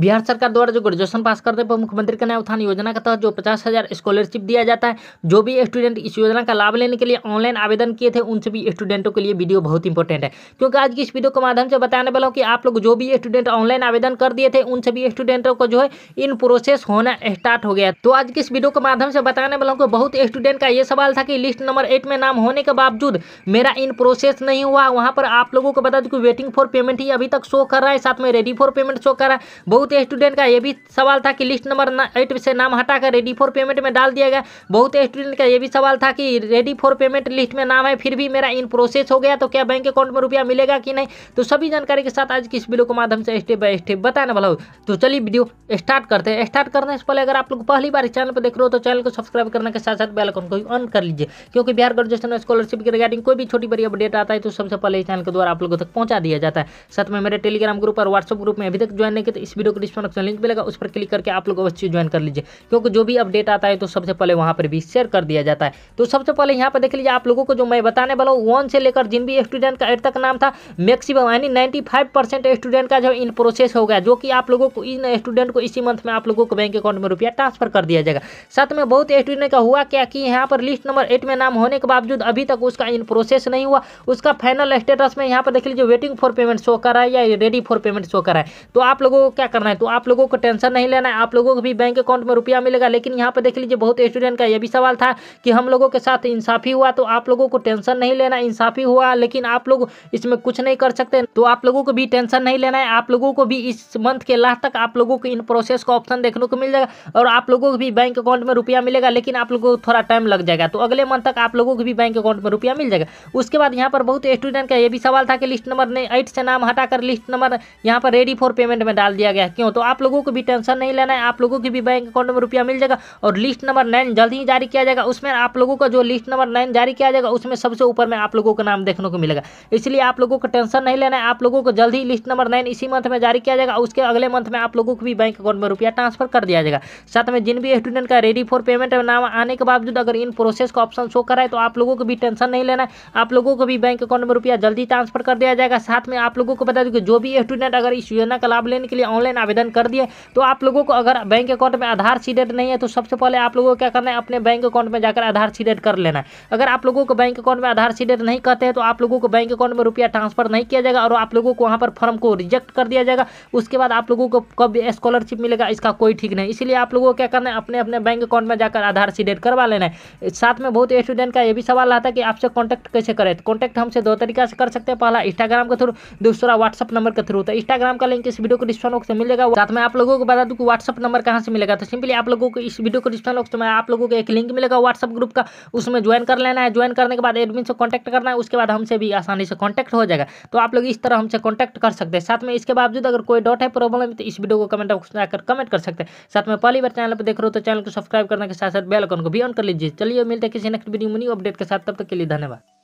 बिहार सरकार द्वारा जो ग्रेजुएशन पास करने पर मुख्यमंत्री कन्या उत्थान योजना के तहत जो पचास हज़ार स्कॉलरशिप दिया जाता है जो भी स्टूडेंट इस योजना का लाभ लेने के लिए ऑनलाइन आवेदन किए थे उन सभी स्टूडेंटों के लिए वीडियो बहुत इंपॉर्टेंट है क्योंकि आज की इस वीडियो के माध्यम से बताने वाला हूँ कि आप लोग जो भी स्टूडेंट ऑनलाइन आवेदन कर दिए थे उन सभी स्टूडेंटों को जो है इन प्रोसेस होना स्टार्ट हो गया तो आज की इस वीडियो के माध्यम से बताने वाला हूँ कि बहुत स्टूडेंट का ये सवाल था कि लिस्ट नंबर एट में नाम होने के बावजूद मेरा इन प्रोसेस नहीं हुआ वहाँ पर आप लोगों को बता दूँ कि वेटिंग फॉर पेमेंट ही अभी तक शो कर रहा है साथ में रेडी फॉर पेमेंट शो कर रहा है बहुत बहुत स्टूडेंट का ये भी सवाल था कि लिस्ट नंबर एट से नाम हटाकर रेडी फॉर पेमेंट में डाल दिया गया बहुत स्टूडेंट का ये भी सवाल था कि रेडी फॉर पेमेंट लिस्ट में नाम है फिर भी मेरा इन प्रोसेस हो गया तो क्या बैंक अकाउंट में रुपया मिलेगा कि नहीं तो सभी जानकारी के साथ आज किस वीडियो के माध्यम से स्टेप बाय स्टेप बताने वाला हूँ तो चलिए वीडियो स्टार्ट करते हैं स्टार्ट करने से पहले अगर आप लोग पहली बार चैनल पर देख रहे हो तो चैनल को सब्सक्राइब करने के साथ साथ बेल को ऑन कर लीजिए क्योंकि बिहार ग्रेजुएशन स्कॉलरशिप के रिगार्डिंग कोई भी छोटी बड़ी अपडेट आता है तो सबसे पहले चैनल के द्वारा आप लोगों तक पहुंचा दिया जाता है साथ में मेरे टेलीग्राम ग्रुप और व्हाट्सअप ग्रुप में अभी तक ज्वाइन नहीं किया तो इस वीडियो लोग डिस्क्रिप्शन लिंक मिलेगा उस पर क्लिक करके आप लोग अवश्य ज्वाइन कर लीजिए क्योंकि जो भी अपडेट आता है तो सबसे पहले वहाँ पर भी शेयर कर दिया जाता है तो सबसे पहले यहाँ पर देख लीजिए आप लोगों को जो मैं बताने वाला हूँ वन से लेकर जिन भी स्टूडेंट का एट तक नाम था मैक्सिमम यानी नाइन्टी स्टूडेंट का जो इन प्रोसेस हो गया जो कि आप लोगों को इन स्टूडेंट को इसी मंथ में आप लोगों को बैंक अकाउंट में रुपया ट्रांसफर कर दिया जाएगा साथ में बहुत स्टूडेंट का हुआ क्या कि यहाँ पर लिस्ट नंबर एट में नाम होने के बावजूद अभी तक उसका इन प्रोसेस नहीं हुआ उसका फाइनल स्टेटस में यहाँ पर देख लीजिए वेटिंग फॉर पेमेंट शो कर रहा है या रेडी फॉर पेमेंट शो कर रहा है तो आप लोगों को क्या करना है तो आप लोगों को टेंशन नहीं लेना है आप लोगों को भी बैंक अकाउंट में रुपया मिलेगा लेकिन यहाँ पर देख लीजिए बहुत स्टूडेंट का यह भी सवाल था कि हम लोगों के साथ इंसाफी हुआ तो आप लोगों को टेंशन नहीं लेना इंसाफी हुआ लेकिन आप लोग इसमें कुछ नहीं कर सकते तो आप लोगों को भी टेंशन नहीं लेना है आप लोगों को भी इस मंथ के लास्ट तक आप लोगों को इन प्रोसेस का ऑप्शन देखने को मिल जाएगा और आप लोगों को भी बैंक अकाउंट में रुपया मिलेगा लेकिन आप लोगों को थोड़ा टाइम लग जाएगा तो अगले मंथ तक आप लोगों को भी बैंक अकाउंट में रुपया मिल जाएगा उसके बाद यहाँ पर बहुत स्टूडेंट का यह भी सवाल था कि लिस्ट नंबर ने एट से नाम हटाकर लिस्ट नंबर यहाँ पर रेडी फॉर पेमेंट में डाल दिया गया है क्यों तो आप लोगों को भी टेंशन नहीं लेना है आप लोगों की भी बैंक अकाउंट में रुपया मिल जाएगा और लिस्ट नंबर नाइन जल्द ही जारी किया जाएगा उसमें आप लोगों का जो लिस्ट नंबर नाइन जारी किया जाएगा उसमें सबसे ऊपर में आप लोगों का नाम देखने को मिलेगा इसलिए आप लोगों को टेंशन नहीं लेना है आप लोगों को जल्द ही लिस्ट नंबर नाइन इसी मंथ में जारी किया जाएगा उसके अगले मंथ में आप लोगों को भी बैंक अकाउंट में रुपया ट्रांसफर कर दिया जाएगा साथ में जिन भी स्टूडेंट का रेडी फॉर पेमेंट नाम आने के बावजूद अगर इन प्रोसेस का ऑप्शन शो कराए तो आप लोगों को भी टेंशन नहीं लेना है आप लोगों को भी बैंक अकाउंट में रुपया जल्दी ट्रांसफर कर दिया जाएगा साथ में आप लोगों को बता दूँ कि जो भी स्टूडेंट अगर इस योजना का लाभ लेने के लिए ऑनलाइन ऑनलाइन आवेदन कर दिए तो आप लोगों को अगर बैंक अकाउंट में आधार सीडेड नहीं है तो सबसे पहले आप लोगों को क्या करना है अपने बैंक अकाउंट में जाकर आधार सीडेड कर लेना है अगर आप लोगों को बैंक अकाउंट में आधार सीडेड नहीं करते हैं तो आप लोगों को बैंक अकाउंट में रुपया ट्रांसफर नहीं किया जाएगा और आप लोगों को वहाँ पर फॉर्म को रिजेक्ट कर दिया जाएगा उसके बाद आप लोगों को कब स्कॉलरशिप मिलेगा इसका कोई ठीक नहीं इसलिए आप लोगों को क्या करना है अपने अपने बैंक अकाउंट में जाकर आधार सीडेड करवा लेना है साथ में बहुत स्टूडेंट का यह भी सवाल रहा था कि आपसे कॉन्टैक्ट कैसे करें तो कॉन्टैक्ट हमसे दो तरीका से कर सकते हैं पहला इंस्टाग्राम के थ्रू दूसरा व्हाट्सअप नंबर के थ्रू तो इंस्टाग्राम का लिंक इस वीडियो को डिस्क्रिप्शन बॉक्स में मिलेगा साथ में आप लोगों को बता दूँ कि व्हाट्सअप नंबर कहाँ से मिलेगा तो सिंपली आप लोगों को इस वीडियो को डिस्क्रिप्शन बॉक्स में आप लोगों को एक लिंक मिलेगा व्हाट्सअप ग्रुप का उसमें ज्वाइन कर लेना है ज्वाइन करने के बाद एडमिन से कॉन्टैक्ट करना है उसके बाद हमसे भी आसानी से कॉन्टैक्ट हो जाएगा तो आप लोग इस तरह हमसे कॉन्टैक्ट कर सकते हैं साथ में इसके बावजूद अगर कोई डॉट है प्रॉब्लम तो इस वीडियो को कमेंट बॉक्स में आकर कमेंट कर सकते हैं साथ में पहली बार चैनल पर देख रहे हो तो चैनल को सब्सक्राइब करने के साथ साथ बेल आइकन को भी ऑन कर लीजिए चलिए मिलते हैं किसी नेक्स्ट वीडियो में न्यू अपडेट के साथ तब तक के लिए धन्यवाद